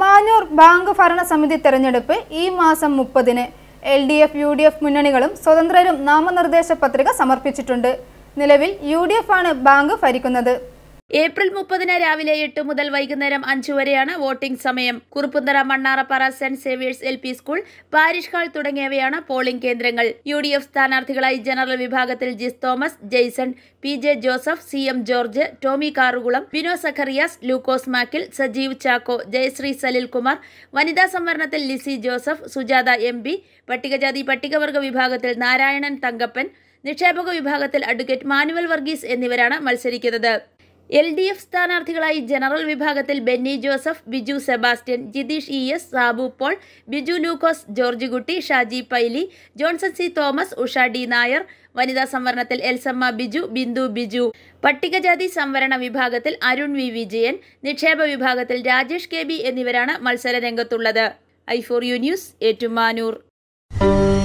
Manjoor bank ഭരണസമിതി തെരഞ്ഞെടുപ്പ് ഈ മാസം മുപ്പതിന് L D F U D F മുന്നണികളും സ്വതന്ത്രരും നാമനിർദ്ദേശ പത്രിക സമർപ്പിച്ചിട്ടുണ്ട് നിലവിൽ യു ഡി എഫ് ആണ് ബാങ്ക് ഭരിക്കുന്നത് ഏപ്രിൽ മുപ്പതിന് രാവിലെ എട്ട് മുതൽ വൈകുന്നേരം അഞ്ചു വരെയാണ് വോട്ടിംഗ് സമയം Kuruppanthara Mannarappara saint Xavier's L P school parish hall തുടങ്ങിയവയാണ് പോളിംഗ് കേന്ദ്രങ്ങൾ യു ഡി എഫ് സ്ഥാനാർത്ഥികളായി ജനറൽ വിഭാഗത്തിൽ Jis Thomas Jaison P J Joseph C M George Tomy Karukulam Vino Zacharias Lukose Makkil Sajeev Chacko Jayasree Salilkumar വനിതാ സംവരണത്തിൽ ലിസി ജോസഫ് സുജാത എം പി പട്ടികജാതി പട്ടികവർഗ വിഭാഗത്തിൽ നാരായണൻ തങ്കപ്പൻ നിക്ഷേപക വിഭാഗത്തിൽ അഡ്വക്കേറ്റ് മാനുവൽ വർഗീസ് എന്നിവരാണ് മത്സരിക്കുന്നത് എൽ ഡി എഫ് സ്ഥാനാർത്ഥികളായി ജനറൽ വിഭാഗത്തിൽ Benny Joseph Biju Sebastian Jitheesh E S Sabu Paul Biju Lukose George Kutty Shaji Paily Johnson C Thomas Usha D Nair വനിതാ സംവരണത്തിൽ എൽസമ്മ ബിജു ബിന്ദു ബിജു പട്ടികജാതി സംവരണ വിഭാഗത്തിൽ അരുൺ വി വിജയൻ നിക്ഷേപ വിഭാഗത്തിൽ രാജേഷ് കെ ബി എന്നിവരാണ് രംഗത്തുള്ളത് I four U news Ettumanoor